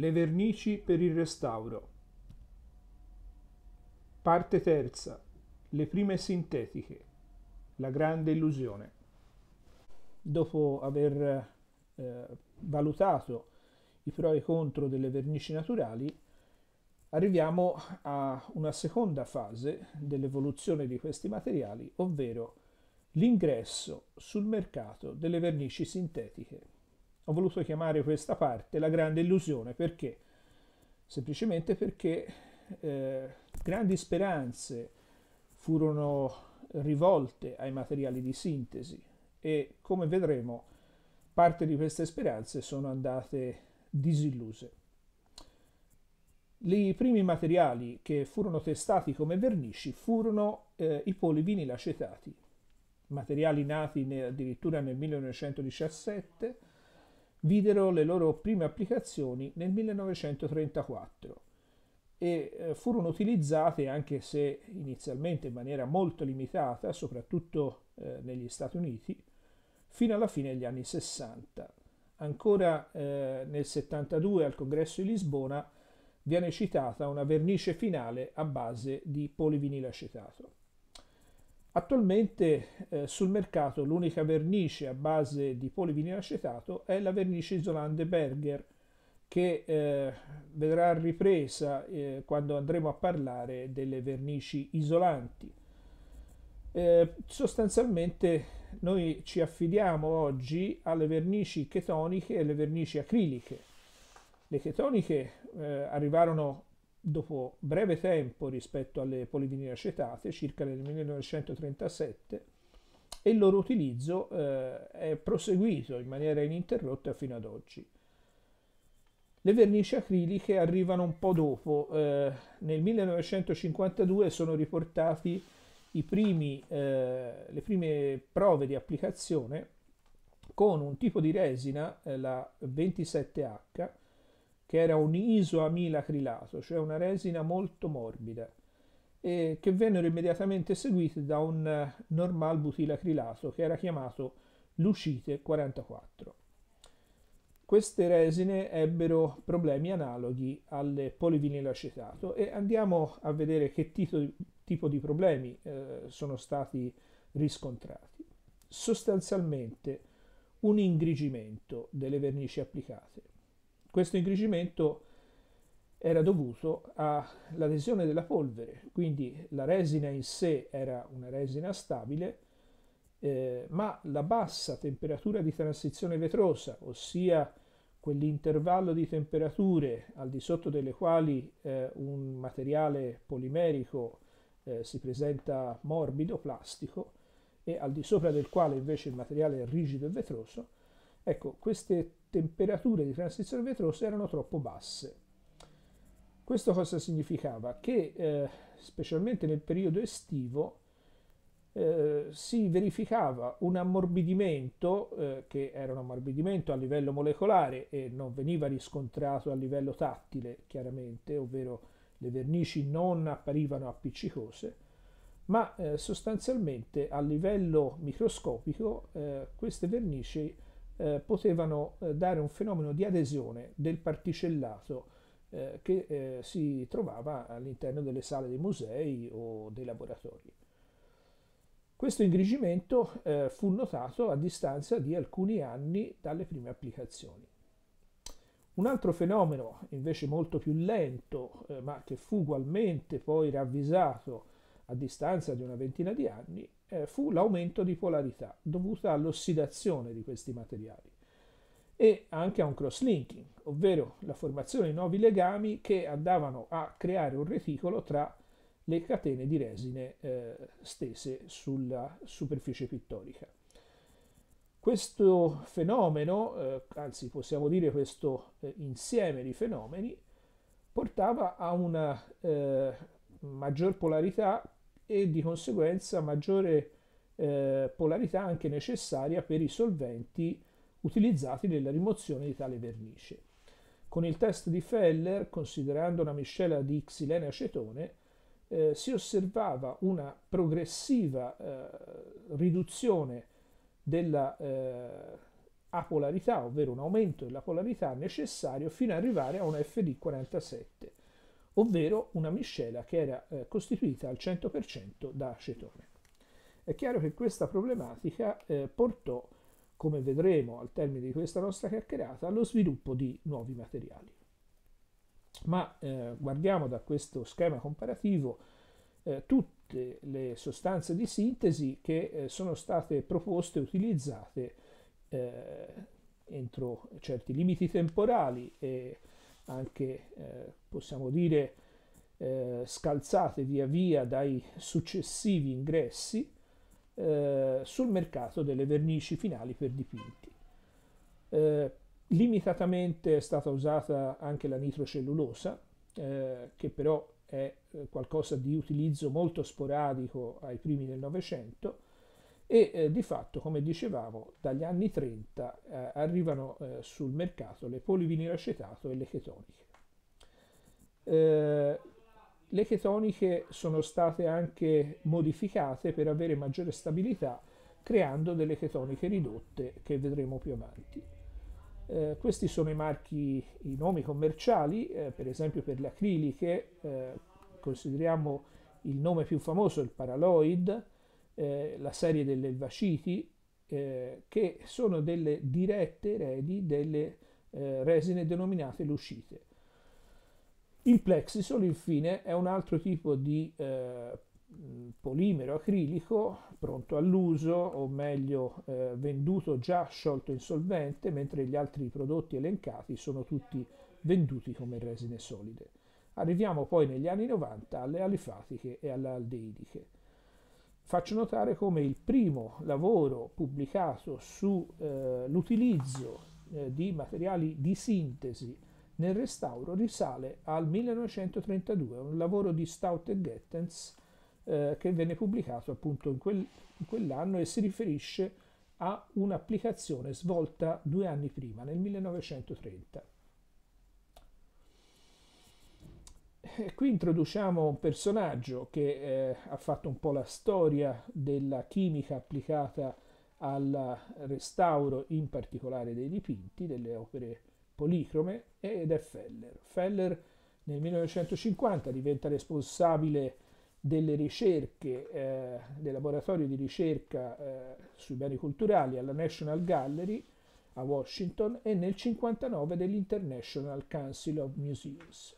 Le vernici per il restauro. Parte terza. Le prime sintetiche. La grande illusione. Dopo aver eh, valutato i pro e i contro delle vernici naturali, arriviamo a una seconda fase dell'evoluzione di questi materiali, ovvero l'ingresso sul mercato delle vernici sintetiche ho voluto chiamare questa parte la grande illusione perché? Semplicemente perché eh, grandi speranze furono rivolte ai materiali di sintesi e come vedremo parte di queste speranze sono andate disilluse. I primi materiali che furono testati come vernici furono eh, i polivinilacetati, materiali nati ne, addirittura nel 1917 videro le loro prime applicazioni nel 1934 e eh, furono utilizzate, anche se inizialmente in maniera molto limitata, soprattutto eh, negli Stati Uniti, fino alla fine degli anni 60. Ancora eh, nel 72 al congresso di Lisbona viene citata una vernice finale a base di polivinile acetato. Attualmente eh, sul mercato l'unica vernice a base di polivinile acetato è la vernice isolante Berger che eh, vedrà ripresa eh, quando andremo a parlare delle vernici isolanti. Eh, sostanzialmente noi ci affidiamo oggi alle vernici chetoniche e alle vernici acriliche. Le chetoniche eh, arrivarono dopo breve tempo rispetto alle acetate, circa nel 1937, e il loro utilizzo eh, è proseguito in maniera ininterrotta fino ad oggi. Le vernici acriliche arrivano un po' dopo, eh, nel 1952 sono riportati primi, eh, le prime prove di applicazione con un tipo di resina, eh, la 27H, che era un isoamilacrilato, cioè una resina molto morbida, che vennero immediatamente seguite da un normal butilacrilato che era chiamato Lucite 44. Queste resine ebbero problemi analoghi alle polivinilacetato e andiamo a vedere che tipo di problemi eh, sono stati riscontrati. Sostanzialmente un ingrigimento delle vernici applicate, questo ingrigimento era dovuto all'adesione della polvere, quindi la resina in sé era una resina stabile, eh, ma la bassa temperatura di transizione vetrosa, ossia quell'intervallo di temperature al di sotto delle quali eh, un materiale polimerico eh, si presenta morbido, plastico, e al di sopra del quale invece il materiale è rigido e vetroso, ecco, queste temperature di transizione vetrosa erano troppo basse. Questo cosa significava? Che eh, specialmente nel periodo estivo eh, si verificava un ammorbidimento, eh, che era un ammorbidimento a livello molecolare e non veniva riscontrato a livello tattile, chiaramente, ovvero le vernici non apparivano appiccicose, ma eh, sostanzialmente a livello microscopico eh, queste vernici eh, potevano eh, dare un fenomeno di adesione del particellato eh, che eh, si trovava all'interno delle sale dei musei o dei laboratori. Questo ingrigimento fu notato a distanza di alcuni anni dalle prime applicazioni. Un altro fenomeno invece molto più lento, eh, ma che fu ugualmente poi ravvisato a distanza di una ventina di anni, eh, fu l'aumento di polarità dovuta all'ossidazione di questi materiali e anche a un cross-linking, ovvero la formazione di nuovi legami che andavano a creare un reticolo tra le catene di resine eh, stese sulla superficie pittorica. Questo fenomeno, eh, anzi possiamo dire questo eh, insieme di fenomeni, portava a una eh, maggior polarità e di conseguenza maggiore eh, polarità anche necessaria per i solventi utilizzati nella rimozione di tale vernice. Con il test di Feller, considerando una miscela di xilene acetone, eh, si osservava una progressiva eh, riduzione della eh, apolarità, ovvero un aumento della polarità necessario fino ad arrivare a un FD47 ovvero una miscela che era eh, costituita al 100% da acetone. È chiaro che questa problematica eh, portò, come vedremo al termine di questa nostra chiacchierata, allo sviluppo di nuovi materiali. Ma eh, guardiamo da questo schema comparativo eh, tutte le sostanze di sintesi che eh, sono state proposte e utilizzate eh, entro certi limiti temporali e anche eh, possiamo dire eh, scalzate via via dai successivi ingressi eh, sul mercato delle vernici finali per dipinti. Eh, limitatamente è stata usata anche la nitrocellulosa, eh, che però è eh, qualcosa di utilizzo molto sporadico ai primi del Novecento, e eh, di fatto, come dicevamo, dagli anni 30 eh, arrivano eh, sul mercato le acetato e le chetoniche. Eh, le chetoniche sono state anche modificate per avere maggiore stabilità creando delle chetoniche ridotte che vedremo più avanti. Eh, questi sono i marchi, i nomi commerciali, eh, per esempio per le acriliche consideriamo il nome più famoso il paraloid, eh, la serie delle vaciti eh, che sono delle dirette eredi delle eh, resine denominate lucite. Il plexisol infine è un altro tipo di eh, polimero acrilico pronto all'uso o meglio eh, venduto già sciolto in solvente mentre gli altri prodotti elencati sono tutti venduti come resine solide. Arriviamo poi negli anni 90 alle alifatiche e alle aldeidiche faccio notare come il primo lavoro pubblicato sull'utilizzo eh, eh, di materiali di sintesi nel restauro risale al 1932, un lavoro di Stout e Gettens eh, che venne pubblicato appunto in, quel, in quell'anno e si riferisce a un'applicazione svolta due anni prima, nel 1930. Eh, qui introduciamo un personaggio che eh, ha fatto un po' la storia della chimica applicata al restauro in particolare dei dipinti, delle opere policrome, ed è Feller. Feller nel 1950 diventa responsabile delle ricerche, eh, del laboratorio di ricerca eh, sui beni culturali alla National Gallery a Washington e nel 1959 dell'International Council of Museums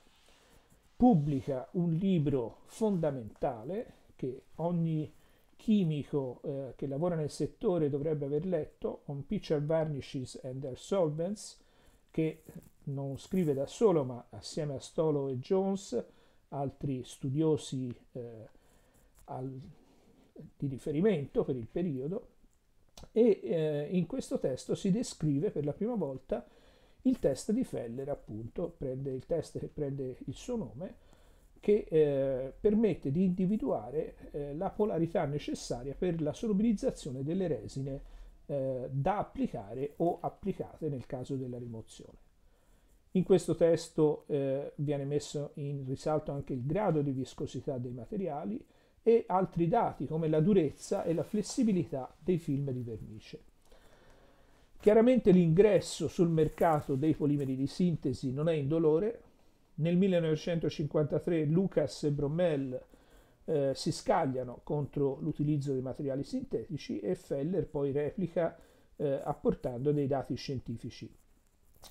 pubblica un libro fondamentale che ogni chimico eh, che lavora nel settore dovrebbe aver letto, On Picture Varnishes and Their Solvents, che non scrive da solo, ma assieme a Stolo e Jones, altri studiosi eh, al, di riferimento per il periodo, e eh, in questo testo si descrive per la prima volta il test di Feller appunto prende il test che prende il suo nome che eh, permette di individuare eh, la polarità necessaria per la solubilizzazione delle resine eh, da applicare o applicate nel caso della rimozione. In questo testo eh, viene messo in risalto anche il grado di viscosità dei materiali e altri dati come la durezza e la flessibilità dei film di vernice. Chiaramente l'ingresso sul mercato dei polimeri di sintesi non è indolore. Nel 1953 Lucas e Brommel eh, si scagliano contro l'utilizzo dei materiali sintetici e Feller poi replica eh, apportando dei dati scientifici.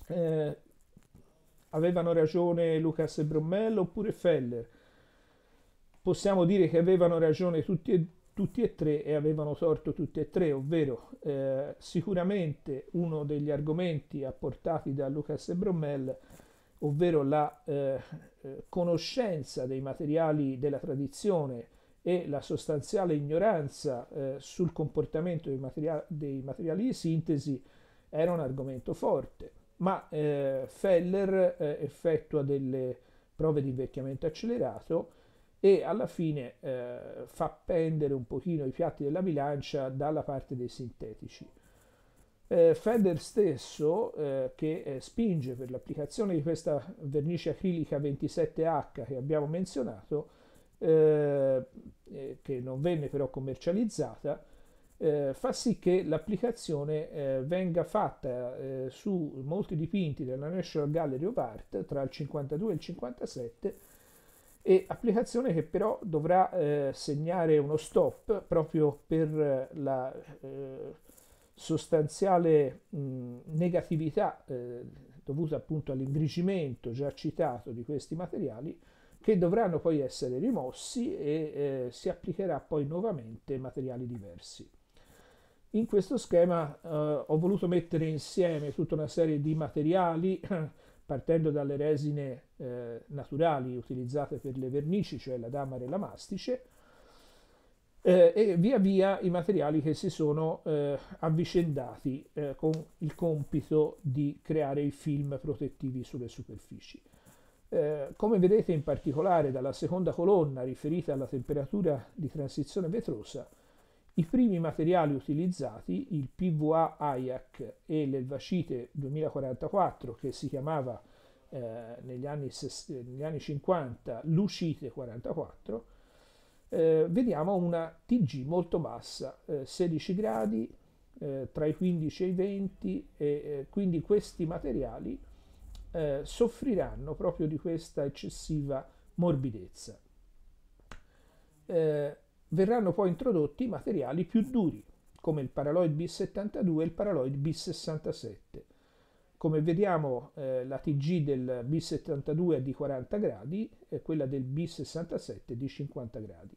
Eh, avevano ragione Lucas e Brommel oppure Feller? Possiamo dire che avevano ragione tutti e due tutti e tre e avevano torto tutti e tre, ovvero eh, sicuramente uno degli argomenti apportati da Lucas e Brommel, ovvero la eh, eh, conoscenza dei materiali della tradizione e la sostanziale ignoranza eh, sul comportamento dei, materia- dei, materiali di sintesi, era un argomento forte. Ma eh, Feller eh, effettua delle prove di invecchiamento accelerato e alla fine eh, fa pendere un pochino i piatti della bilancia dalla parte dei sintetici. Eh, Feder stesso, eh, che eh, spinge per l'applicazione di questa vernice acrilica 27H che abbiamo menzionato, eh, eh, che non venne però commercializzata, fa sì che l'applicazione venga fatta su molti dipinti della National Gallery of Art tra il 52 e il 57 e applicazione che però dovrà eh, segnare uno stop proprio per eh, la eh, sostanziale mh, negatività eh, dovuta appunto all'ingrigimento già citato di questi materiali che dovranno poi essere rimossi e eh, si applicherà poi nuovamente materiali diversi. In questo schema eh, ho voluto mettere insieme tutta una serie di materiali partendo dalle resine eh, naturali utilizzate per le vernici, cioè la damara e la mastice, eh, e via via i materiali che si sono eh, avvicendati eh, con il compito di creare i film protettivi sulle superfici. Eh, come vedete in particolare dalla seconda colonna riferita alla temperatura di transizione vetrosa, i primi materiali utilizzati, il PVA Ayak e l'Elvacite 2044 che si chiamava eh, negli, anni, negli, anni, 50 Lucite 44, eh, vediamo una TG molto bassa, eh, 16 gradi, eh, tra i 15 e i 20 e eh, quindi questi materiali eh, soffriranno proprio di questa eccessiva morbidezza. Eh, verranno poi introdotti materiali più duri, come il paraloid B72 e il paraloid B67. Come vediamo eh, la TG del B72 è di 40 gradi e quella del B67 è di 50 gradi.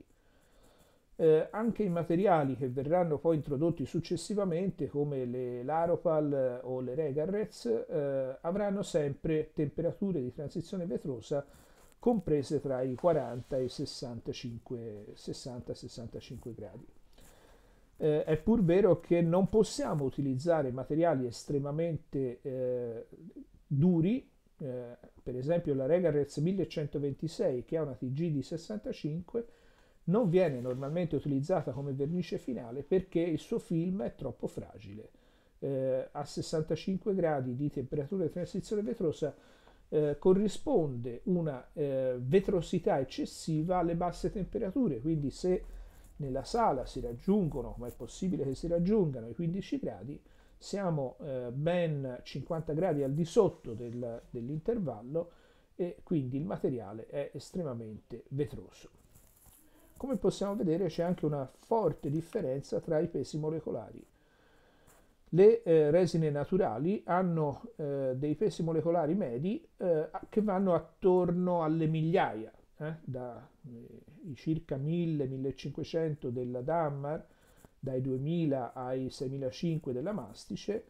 Eh, anche i materiali che verranno poi introdotti successivamente, come le Laropal o le Regarrez, eh, avranno sempre temperature di transizione vetrosa comprese tra i 40 e i 60-65 gradi. Eh, è pur vero che non possiamo utilizzare materiali estremamente eh, duri, eh, per esempio la Regarrez 1126 che ha una TG di 65 non viene normalmente utilizzata come vernice finale perché il suo film è troppo fragile. Eh, a 65 gradi di temperatura di transizione vetrosa eh, corrisponde una eh, vetrosità eccessiva alle basse temperature, quindi se nella sala si raggiungono, come è possibile che si raggiungano i 15 gradi, siamo eh, ben 50 gradi al di sotto del, dell'intervallo e quindi il materiale è estremamente vetroso. Come possiamo vedere c'è anche una forte differenza tra i pesi molecolari le eh, resine naturali hanno eh, dei pesi molecolari medi eh, che vanno attorno alle migliaia, eh, dai eh, circa 1000-1500 della Dammar, dai 2000 ai 6500 della Mastice,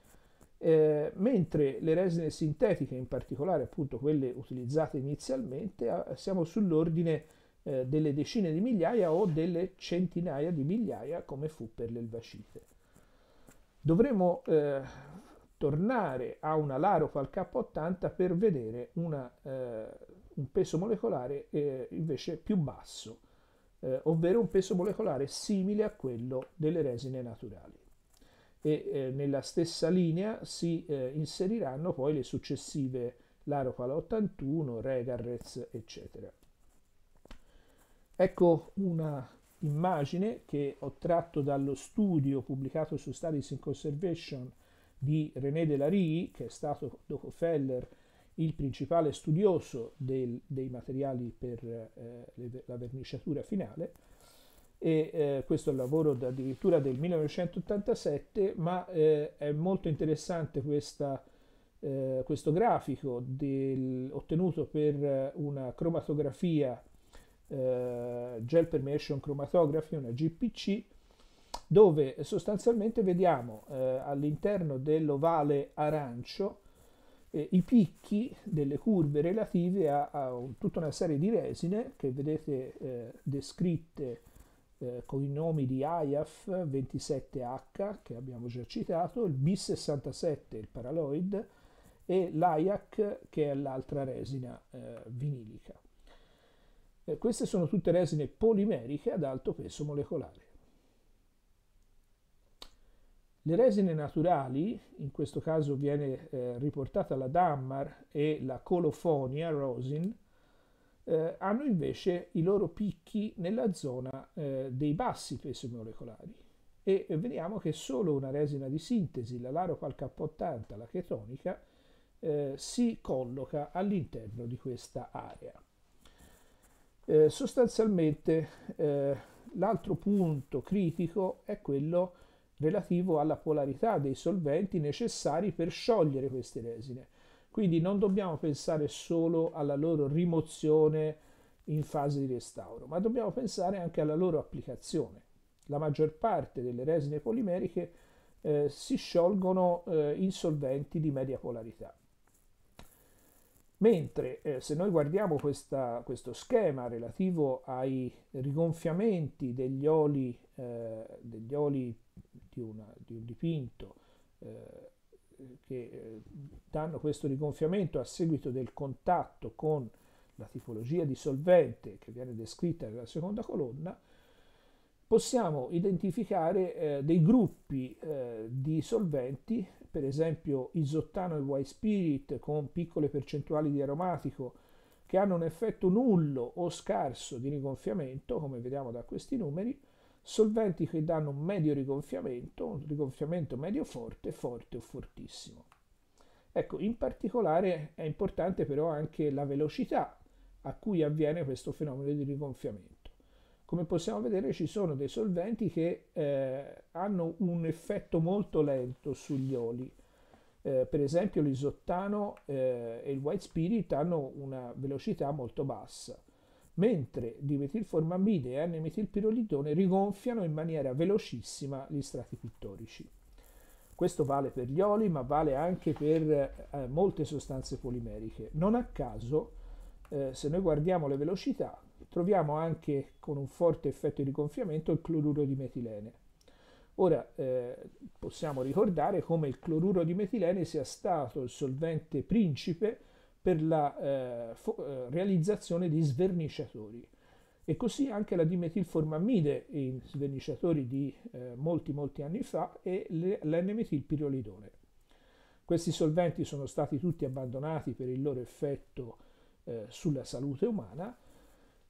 eh, mentre le resine sintetiche, in particolare appunto quelle utilizzate inizialmente, siamo sull'ordine delle decine di migliaia o delle centinaia di migliaia come fu per l'elvacite. Dovremo eh, tornare a una Larofal K80 per vedere una, eh, un peso molecolare eh, invece più basso, eh, ovvero un peso molecolare simile a quello delle resine naturali. E eh, nella stessa linea si eh, inseriranno poi le successive Larofal 81, Regarrez, eccetera. Ecco una immagine che ho tratto dallo studio pubblicato su Studies in Conservation di René Delarie, che è stato dopo Feller il principale studioso del, dei materiali per eh, la verniciatura finale. E, eh, questo è un lavoro addirittura del 1987, ma eh, è molto interessante questa, eh, questo grafico del, ottenuto per una cromatografia eh, Gel Permeation Chromatography, una GPC, dove sostanzialmente vediamo eh, all'interno dell'ovale arancio eh, i picchi delle curve relative a, a un, tutta una serie di resine che vedete eh, descritte eh, con i nomi di IAF 27H che abbiamo già citato, il B67 il paraloid e l'AIAC che è l'altra resina eh, vinilica. Eh, queste sono tutte resine polimeriche ad alto peso molecolare. Le resine naturali, in questo caso viene eh, riportata la Dammar e la Colofonia rosin, eh, hanno invece i loro picchi nella zona eh, dei bassi pesi molecolari e vediamo che solo una resina di sintesi, la Laro K80, la chetonica, eh, si colloca all'interno di questa area. Eh, sostanzialmente eh, l'altro punto critico è quello relativo alla polarità dei solventi necessari per sciogliere queste resine. Quindi non dobbiamo pensare solo alla loro rimozione in fase di restauro, ma dobbiamo pensare anche alla loro applicazione. La maggior parte delle resine polimeriche eh, si sciolgono eh, in solventi di media polarità. Mentre eh, se noi guardiamo questa, questo schema relativo ai rigonfiamenti degli oli, eh, degli oli di, una, di, un dipinto eh, che eh, danno questo rigonfiamento a seguito del contatto con la tipologia di solvente che viene descritta nella seconda colonna, possiamo identificare eh, dei gruppi eh, di solventi per esempio isottano e white spirit con piccole percentuali di aromatico che hanno un effetto nullo o scarso di rigonfiamento, come vediamo da questi numeri, solventi che danno un medio rigonfiamento, un rigonfiamento medio forte, forte o fortissimo. Ecco, in particolare è importante però anche la velocità a cui avviene questo fenomeno di rigonfiamento come possiamo vedere ci sono dei solventi che eh, hanno un effetto molto lento sugli oli. Eh, per esempio l'isottano eh, e il white spirit hanno una velocità molto bassa, mentre dimetilformammide e N-metilpirolidone rigonfiano in maniera velocissima gli strati pittorici. Questo vale per gli oli, ma vale anche per eh, molte sostanze polimeriche. Non a caso, eh, se noi guardiamo le velocità, troviamo anche con un forte effetto di gonfiamento il cloruro di metilene. Ora eh, possiamo ricordare come il cloruro di metilene sia stato il solvente principe per la eh, fo- eh, realizzazione di sverniciatori e così anche la dimetilformammide in sverniciatori di eh, molti molti anni fa e le, l'N-metilpirolidone. Questi solventi sono stati tutti abbandonati per il loro effetto eh, sulla salute umana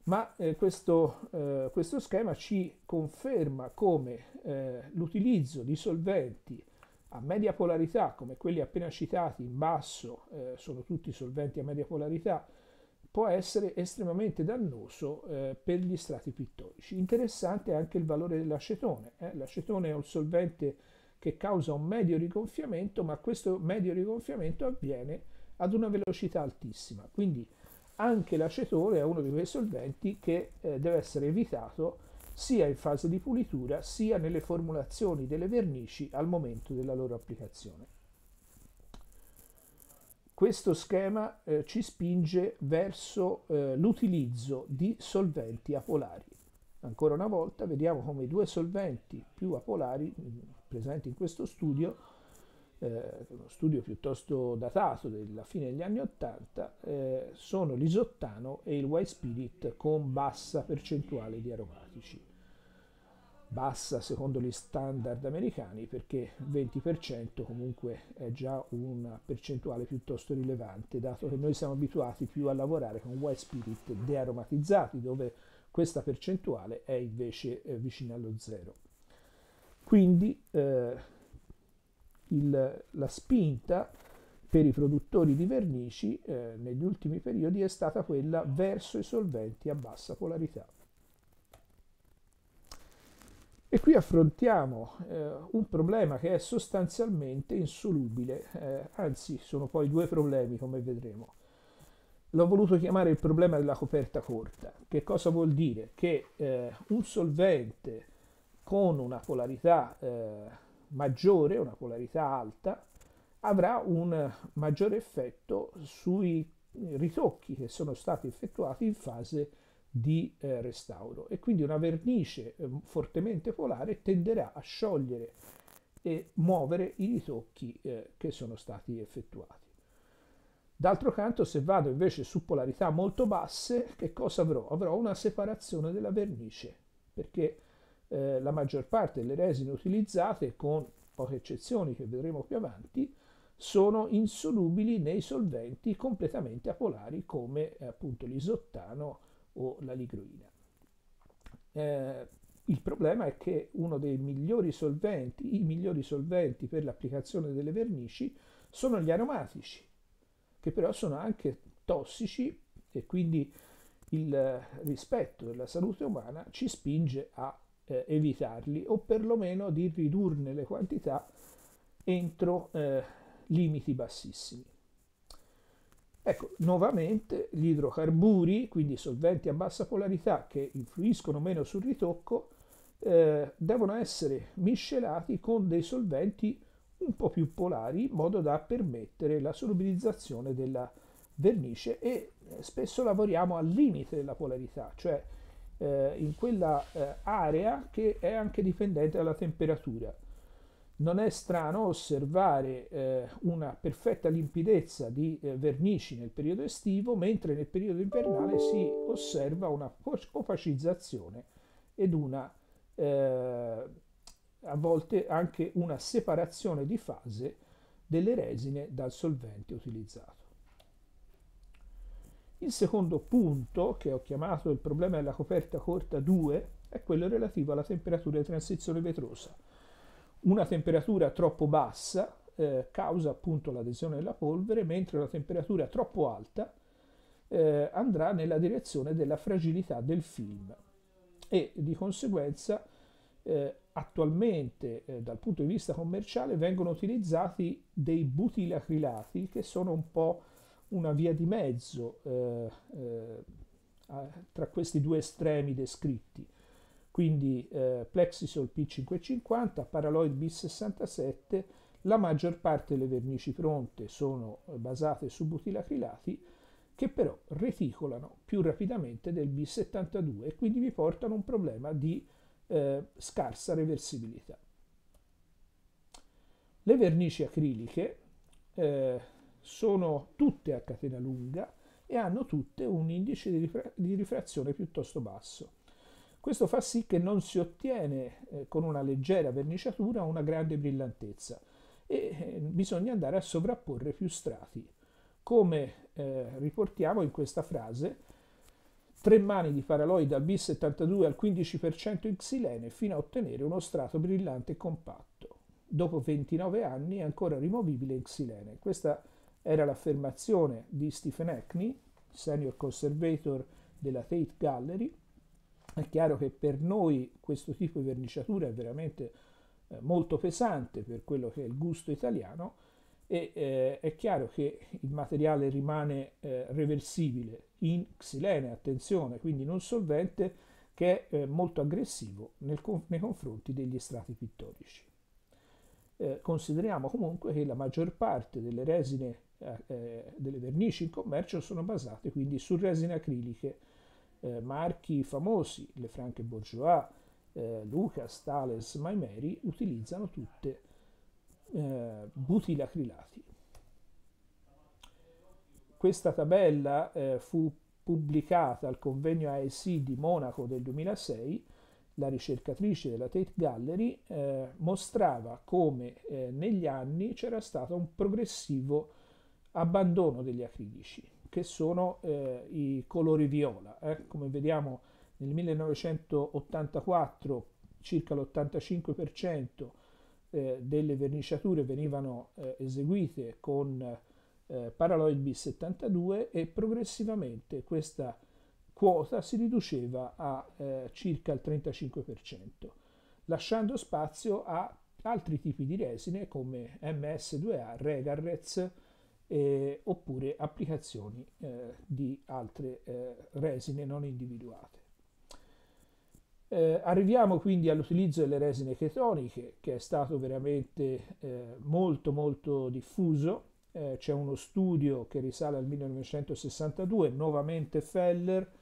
ma eh, questo, eh, questo, schema ci conferma come eh, l'utilizzo di solventi a media polarità, come quelli appena citati in basso, eh, sono tutti solventi a media polarità, può essere estremamente dannoso eh, per gli strati pittorici. Interessante è anche il valore dell'acetone. Eh. L'acetone è un solvente che causa un medio rigonfiamento, ma questo medio rigonfiamento avviene ad una velocità altissima. Quindi anche l'acetone è uno di quei solventi che eh, deve essere evitato sia in fase di pulitura sia nelle formulazioni delle vernici al momento della loro applicazione. Questo schema eh, ci spinge verso eh, l'utilizzo di solventi apolari. Ancora una volta vediamo come i due solventi più apolari mm, presenti in questo studio eh, uno studio piuttosto datato della fine degli anni Ottanta, eh, sono l'isottano e il white spirit con bassa percentuale di aromatici. Bassa secondo gli standard americani perché 20% comunque è già una percentuale piuttosto rilevante, dato che noi siamo abituati più a lavorare con white spirit dearomatizzati, dove questa percentuale è invece eh, vicina allo zero. Quindi eh, il, la spinta per i produttori di vernici eh, negli ultimi periodi è stata quella verso i solventi a bassa polarità. E qui affrontiamo eh, un problema che è sostanzialmente insolubile, eh, anzi sono poi due problemi come vedremo. L'ho voluto chiamare il problema della coperta corta. Che cosa vuol dire? Che eh, un solvente con una polarità eh, maggiore, una polarità alta, avrà un maggiore effetto sui ritocchi che sono stati effettuati in fase di eh, restauro e quindi una vernice eh, fortemente polare tenderà a sciogliere e muovere i ritocchi eh, che sono stati effettuati. D'altro canto se vado invece su polarità molto basse che cosa avrò? Avrò una separazione della vernice perché eh, la maggior parte delle resine utilizzate, con poche eccezioni che vedremo più avanti, sono insolubili nei solventi completamente apolari come eh, appunto l'isottano o l'aligroina. Eh, il problema è che uno dei migliori solventi, i migliori solventi per l'applicazione delle vernici sono gli aromatici, che però sono anche tossici e quindi il eh, rispetto della salute umana ci spinge a eh, evitarli o perlomeno di ridurne le quantità entro eh, limiti bassissimi. Ecco, nuovamente gli idrocarburi, quindi solventi a bassa polarità che influiscono meno sul ritocco, eh, devono essere miscelati con dei solventi un po' più polari in modo da permettere la solubilizzazione della vernice e eh, spesso lavoriamo al limite della polarità, cioè eh, in quella eh, area che è anche dipendente dalla temperatura. Non è strano osservare eh, una perfetta limpidezza di eh, vernici nel periodo estivo, mentre nel periodo invernale si osserva una opacizzazione ed una eh, a volte anche una separazione di fase delle resine dal solvente utilizzato. Il secondo punto, che ho chiamato il problema della coperta corta 2, è quello relativo alla temperatura di transizione vetrosa. Una temperatura troppo bassa eh, causa appunto l'adesione della polvere, mentre una temperatura troppo alta eh, andrà nella direzione della fragilità del film e di conseguenza eh, attualmente eh, dal punto di vista commerciale vengono utilizzati dei butilacrilati che sono un po' una via di mezzo eh, eh, tra questi due estremi descritti. Quindi eh, Plexisol P550, Paraloid B67, la maggior parte delle vernici pronte sono basate su butilacrilati che però reticolano più rapidamente del B72 e quindi vi portano un problema di eh, scarsa reversibilità. Le vernici acriliche eh, sono tutte a catena lunga e hanno tutte un indice di, rifra- di rifrazione piuttosto basso. Questo fa sì che non si ottiene eh, con una leggera verniciatura una grande brillantezza e eh, bisogna andare a sovrapporre più strati, come eh, riportiamo in questa frase tre mani di paraloide al B72 al 15% in xilene fino a ottenere uno strato brillante e compatto. Dopo 29 anni è ancora rimovibile in xilene. Questa era l'affermazione di Stephen Hackney, senior conservator della Tate Gallery. È chiaro che per noi questo tipo di verniciatura è veramente eh, molto pesante per quello che è il gusto italiano e eh, è chiaro che il materiale rimane eh, reversibile in xilene, attenzione, quindi non solvente, che è eh, molto aggressivo nel, nei confronti degli strati pittorici. Eh, consideriamo comunque che la maggior parte delle resine eh, eh, delle vernici in commercio sono basate quindi su resine acriliche, eh, marchi famosi, le Franche Bourgeois, eh, Lucas, Thales, Maimeri, utilizzano tutte eh, butilacrilati. Questa tabella eh, fu pubblicata al convegno AEC di Monaco del 2006 la ricercatrice della Tate Gallery, eh, mostrava come eh, negli anni c'era stato un progressivo abbandono degli acrilici, che sono eh, i colori viola. Eh. Come vediamo nel 1984 circa l'85% eh, delle verniciature venivano eh, eseguite con eh, Paraloid B72 e progressivamente questa quota si riduceva a eh, circa il 35%, lasciando spazio a altri tipi di resine come MS2A, Regarrez, eh, oppure applicazioni eh, di altre eh, resine non individuate. Eh, arriviamo quindi all'utilizzo delle resine chetoniche che è stato veramente eh, molto molto diffuso. Eh, c'è uno studio che risale al 1962, nuovamente Feller,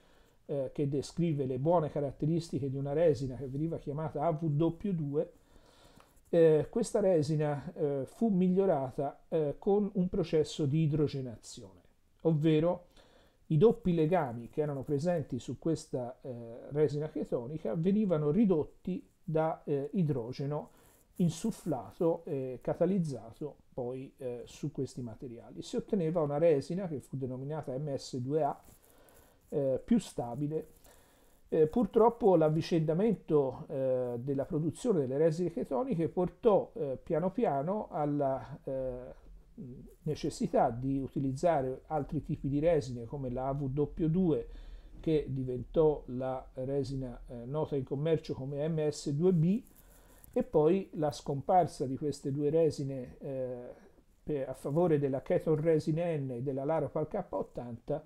che descrive le buone caratteristiche di una resina che veniva chiamata AW2 eh, questa resina eh, fu migliorata eh, con un processo di idrogenazione, ovvero i doppi legami che erano presenti su questa eh, resina chetonica venivano ridotti da eh, idrogeno insufflato e catalizzato poi eh, su questi materiali. Si otteneva una resina che fu denominata MS2A più stabile eh, purtroppo l'avvicendamento eh, della produzione delle resine chetoniche portò eh, piano piano alla eh, necessità di utilizzare altri tipi di resine come la aw 2 che diventò la resina eh, nota in commercio come MS2B e poi la scomparsa di queste due resine eh, per, a favore della Keton Resin N e della Laropal K80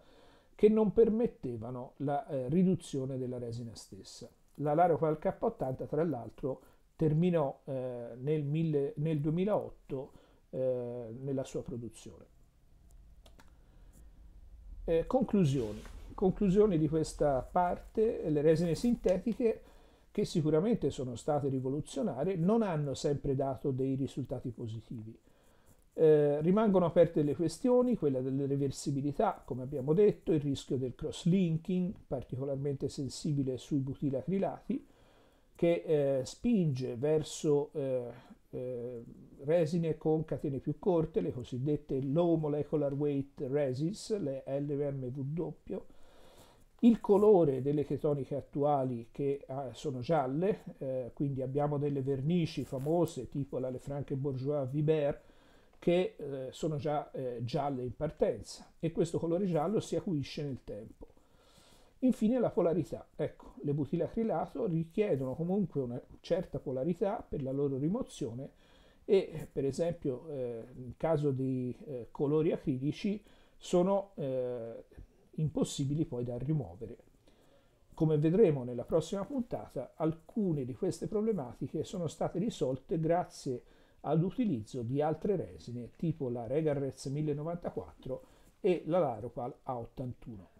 che non permettevano la eh, riduzione della resina stessa. La Larocal K80 tra l'altro terminò eh, nel, mille, nel, 2008 eh, nella sua produzione. Eh, conclusioni. Conclusioni di questa parte, le resine sintetiche che sicuramente sono state rivoluzionarie non hanno sempre dato dei risultati positivi eh, rimangono aperte le questioni, quella della reversibilità, come abbiamo detto, il rischio del cross-linking, particolarmente sensibile sui butilacrilati, che eh, spinge verso eh, eh, resine con catene più corte, le cosiddette low molecular weight resins, le LMW, il colore delle chetoniche attuali che ah, sono gialle, eh, quindi abbiamo delle vernici famose tipo la Lefranche Bourgeois Viber che eh, sono già eh, gialle in partenza e questo colore giallo si acuisce nel tempo. Infine la polarità. Ecco, le butilacrilato richiedono comunque una certa polarità per la loro rimozione e per esempio eh, in caso di eh, colori acrilici sono eh, impossibili poi da rimuovere. Come vedremo nella prossima puntata, alcune di queste problematiche sono state risolte grazie a all'utilizzo di altre resine tipo la Regarrez 1094 e la Laropal A81.